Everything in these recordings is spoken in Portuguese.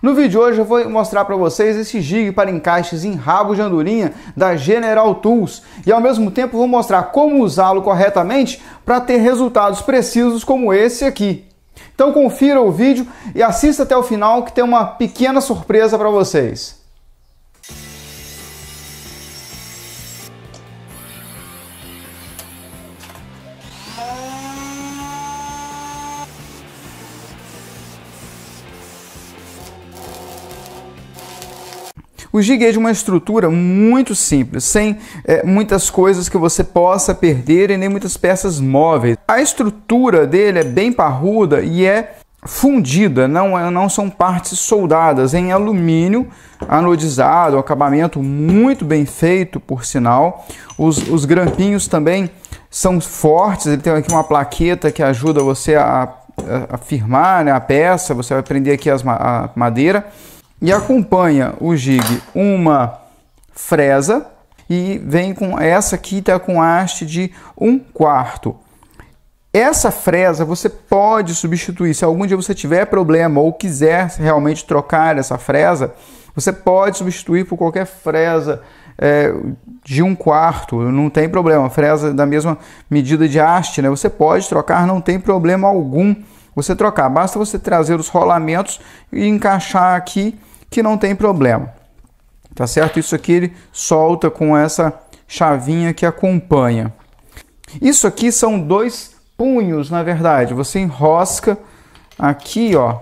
No vídeo de hoje eu vou mostrar para vocês esse jig para encaixes em rabo de andorinha da General Tools e ao mesmo tempo vou mostrar como usá-lo corretamente para ter resultados precisos como esse aqui. Então confira o vídeo e assista até o final que tem uma pequena surpresa para vocês. O gig é de uma estrutura muito simples, sem é, muitas coisas que você possa perder e nem muitas peças móveis. A estrutura dele é bem parruda e é fundida, não, é, não são partes soldadas, em alumínio anodizado, um acabamento muito bem feito, por sinal. Os, os grampinhos também são fortes, ele tem aqui uma plaqueta que ajuda você a, a, a firmar né, a peça, você vai prender aqui as, a madeira. E acompanha o jig uma fresa e vem com essa aqui tá com haste de um quarto. Essa fresa você pode substituir. Se algum dia você tiver problema ou quiser realmente trocar essa fresa, você pode substituir por qualquer fresa é, de um quarto, não tem problema. Fresa da mesma medida de haste, né? Você pode trocar, não tem problema algum você trocar. Basta você trazer os rolamentos e encaixar aqui que não tem problema. Tá certo? Isso aqui ele solta com essa chavinha que acompanha. Isso aqui são dois punhos, na verdade. Você enrosca aqui, ó,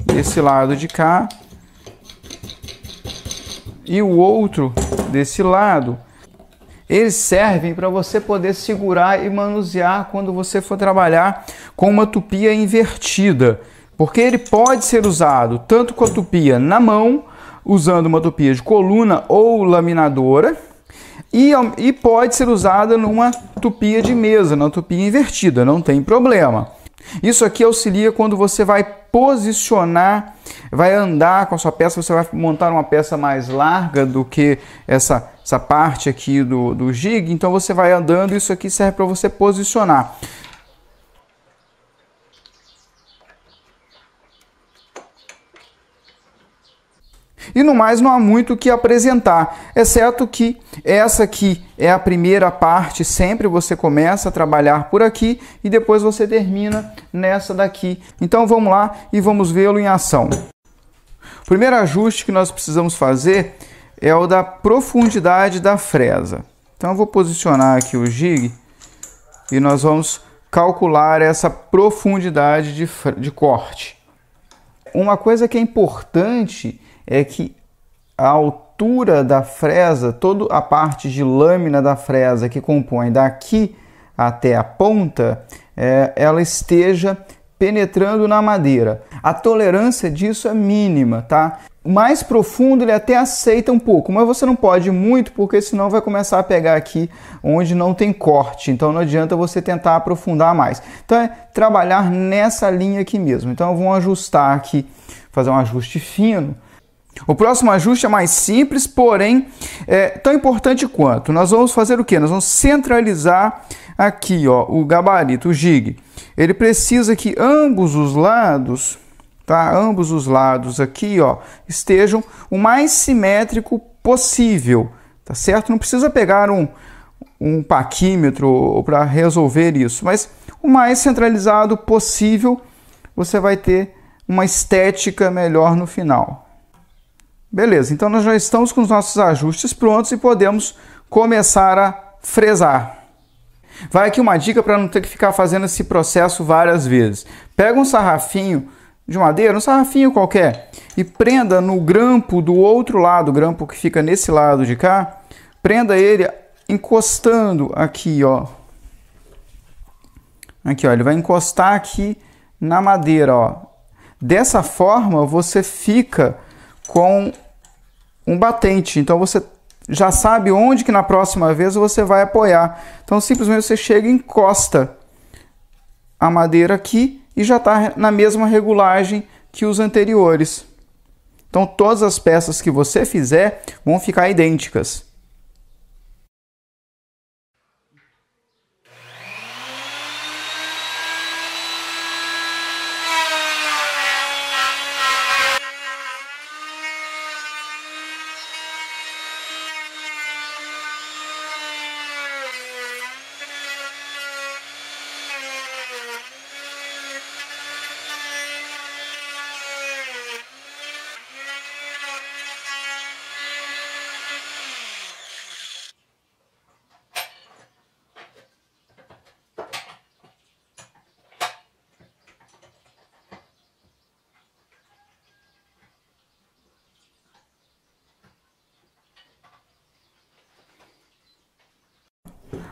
desse lado de cá e o outro desse lado. Eles servem para você poder segurar e manusear quando você for trabalhar com uma tupia invertida porque ele pode ser usado tanto com a tupia na mão, usando uma tupia de coluna ou laminadora, e, e pode ser usada numa tupia de mesa, numa tupia invertida, não tem problema. Isso aqui auxilia quando você vai posicionar, vai andar com a sua peça, você vai montar uma peça mais larga do que essa, essa parte aqui do, do gig, então você vai andando, isso aqui serve para você posicionar. E no mais, não há muito o que apresentar, exceto que essa aqui é a primeira parte, sempre você começa a trabalhar por aqui e depois você termina nessa daqui. Então vamos lá e vamos vê-lo em ação. O primeiro ajuste que nós precisamos fazer é o da profundidade da fresa. Então eu vou posicionar aqui o jig e nós vamos calcular essa profundidade de, de corte. Uma coisa que é importante é que a altura da fresa, toda a parte de lâmina da fresa que compõe daqui até a ponta, é, ela esteja penetrando na madeira. A tolerância disso é mínima, tá? Mais profundo ele até aceita um pouco, mas você não pode muito porque senão vai começar a pegar aqui onde não tem corte. Então não adianta você tentar aprofundar mais. Então é trabalhar nessa linha aqui mesmo. Então vamos ajustar aqui, fazer um ajuste fino o próximo ajuste é mais simples, porém é tão importante quanto. Nós vamos fazer o que? Nós vamos centralizar aqui ó, o gabarito, o jig. Ele precisa que ambos os lados, tá? ambos os lados aqui, ó, estejam o mais simétrico possível. Tá certo? Não precisa pegar um, um paquímetro para resolver isso, mas o mais centralizado possível, você vai ter uma estética melhor no final. Beleza, então nós já estamos com os nossos ajustes prontos e podemos começar a fresar. Vai aqui uma dica para não ter que ficar fazendo esse processo várias vezes. Pega um sarrafinho de madeira, um sarrafinho qualquer, e prenda no grampo do outro lado, o grampo que fica nesse lado de cá, prenda ele encostando aqui, ó. Aqui, ó, ele vai encostar aqui na madeira, ó. Dessa forma, você fica com um batente. Então você já sabe onde que na próxima vez você vai apoiar. Então simplesmente você chega e encosta a madeira aqui e já está na mesma regulagem que os anteriores. Então todas as peças que você fizer vão ficar idênticas.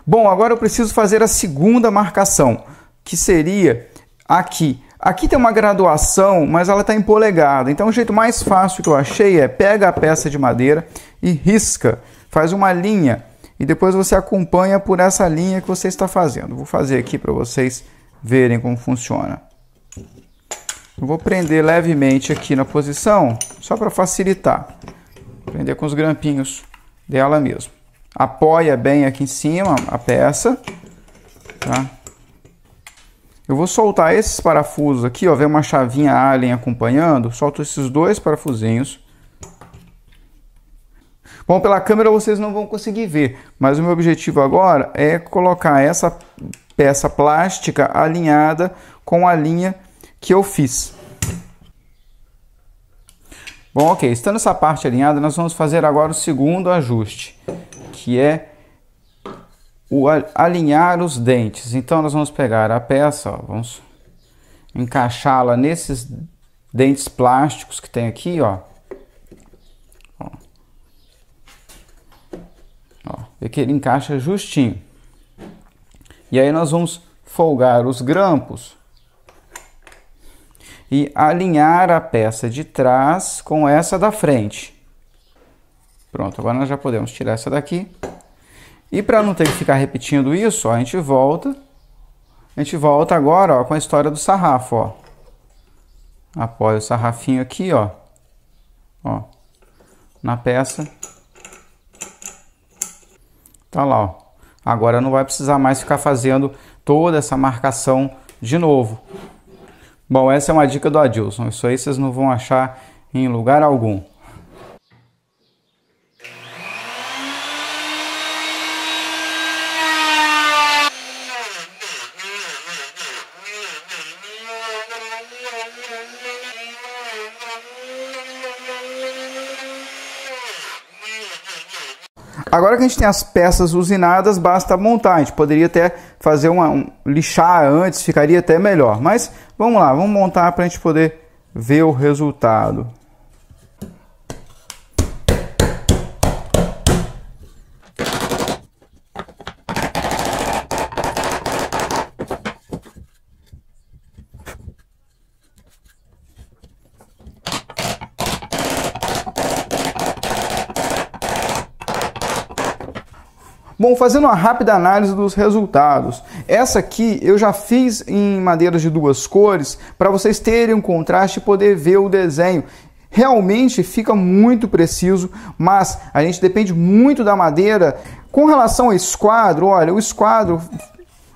Bom, agora eu preciso fazer a segunda marcação, que seria aqui. Aqui tem uma graduação, mas ela está em polegada. Então, o jeito mais fácil que eu achei é pega a peça de madeira e risca. Faz uma linha e depois você acompanha por essa linha que você está fazendo. Vou fazer aqui para vocês verem como funciona. Eu vou prender levemente aqui na posição, só para facilitar. Prender com os grampinhos dela mesmo apoia bem aqui em cima a peça, tá? Eu vou soltar esses parafusos aqui, ó, vem uma chavinha allen acompanhando, solto esses dois parafusinhos. Bom, pela câmera vocês não vão conseguir ver, mas o meu objetivo agora é colocar essa peça plástica alinhada com a linha que eu fiz. Bom, ok, estando essa parte alinhada, nós vamos fazer agora o segundo ajuste que é o alinhar os dentes. Então nós vamos pegar a peça, ó, vamos encaixá-la nesses dentes plásticos que tem aqui, ó. Ó. ó. que ele encaixa justinho. E aí nós vamos folgar os grampos e alinhar a peça de trás com essa da frente. Pronto, agora nós já podemos tirar essa daqui. E para não ter que ficar repetindo isso, ó, a gente volta. A gente volta agora ó, com a história do sarrafo. Ó. Apoia o sarrafinho aqui, ó. Ó. Na peça. Tá lá, ó. Agora não vai precisar mais ficar fazendo toda essa marcação de novo. Bom, essa é uma dica do Adilson. Isso aí vocês não vão achar em lugar algum. Agora que a gente tem as peças usinadas, basta montar. A gente poderia até fazer uma um, lixar antes, ficaria até melhor. Mas vamos lá, vamos montar para a gente poder ver o resultado. Bom, fazendo uma rápida análise dos resultados. Essa aqui eu já fiz em madeiras de duas cores para vocês terem um contraste e poder ver o desenho. Realmente fica muito preciso, mas a gente depende muito da madeira. Com relação ao esquadro, olha, o esquadro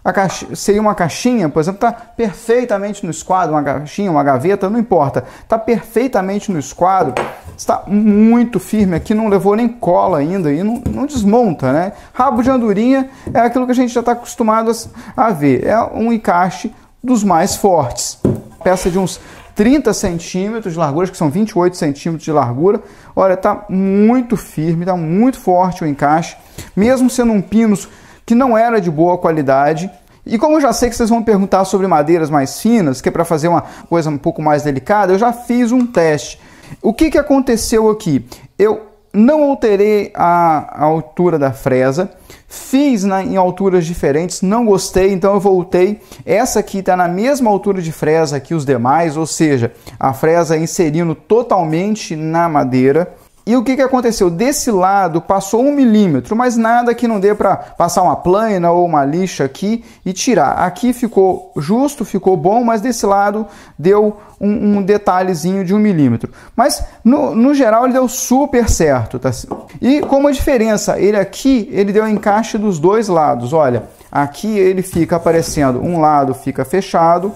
Caixa, seria uma caixinha, por exemplo, está perfeitamente no esquadro, uma caixinha, uma gaveta, não importa, está perfeitamente no esquadro está muito firme aqui, não levou nem cola ainda e não, não desmonta, né? Rabo de andorinha é aquilo que a gente já está acostumado a ver, é um encaixe dos mais fortes. Peça de uns 30 centímetros de largura, que são 28 centímetros de largura. Olha, está muito firme, está muito forte o encaixe, mesmo sendo um pinus que não era de boa qualidade. E como eu já sei que vocês vão perguntar sobre madeiras mais finas, que é para fazer uma coisa um pouco mais delicada, eu já fiz um teste o que, que aconteceu aqui? Eu não alterei a, a altura da fresa, fiz na, em alturas diferentes, não gostei, então eu voltei. Essa aqui está na mesma altura de fresa que os demais, ou seja, a fresa inserindo totalmente na madeira. E o que, que aconteceu? Desse lado passou um milímetro, mas nada que não dê para passar uma plana ou uma lixa aqui e tirar. Aqui ficou justo, ficou bom, mas desse lado deu um, um detalhezinho de um milímetro. Mas no, no geral ele deu super certo. Tá? Assim. E como a diferença? Ele aqui ele deu encaixe dos dois lados. Olha, aqui ele fica aparecendo, um lado fica fechado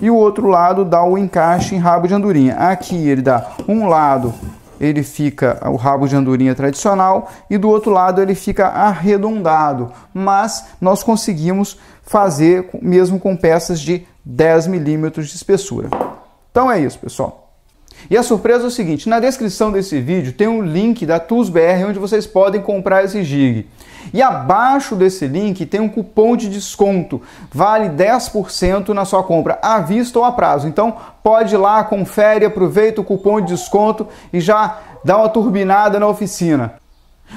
e o outro lado dá o encaixe em rabo de andorinha. Aqui ele dá um lado ele fica o rabo de andorinha é tradicional e do outro lado ele fica arredondado, mas nós conseguimos fazer mesmo com peças de 10 milímetros de espessura. Então é isso, pessoal. E a surpresa é o seguinte, na descrição desse vídeo tem um link da TUSBR onde vocês podem comprar esse jig. E abaixo desse link tem um cupom de desconto, vale 10% na sua compra, à vista ou a prazo. Então pode ir lá, confere, aproveita o cupom de desconto e já dá uma turbinada na oficina.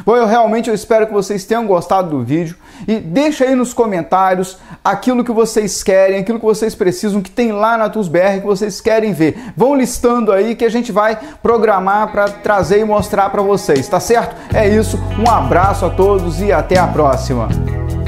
Bom, eu realmente eu espero que vocês tenham gostado do vídeo e deixa aí nos comentários aquilo que vocês querem, aquilo que vocês precisam, que tem lá na TusBR que vocês querem ver. Vão listando aí que a gente vai programar para trazer e mostrar para vocês, tá certo? É isso. Um abraço a todos e até a próxima.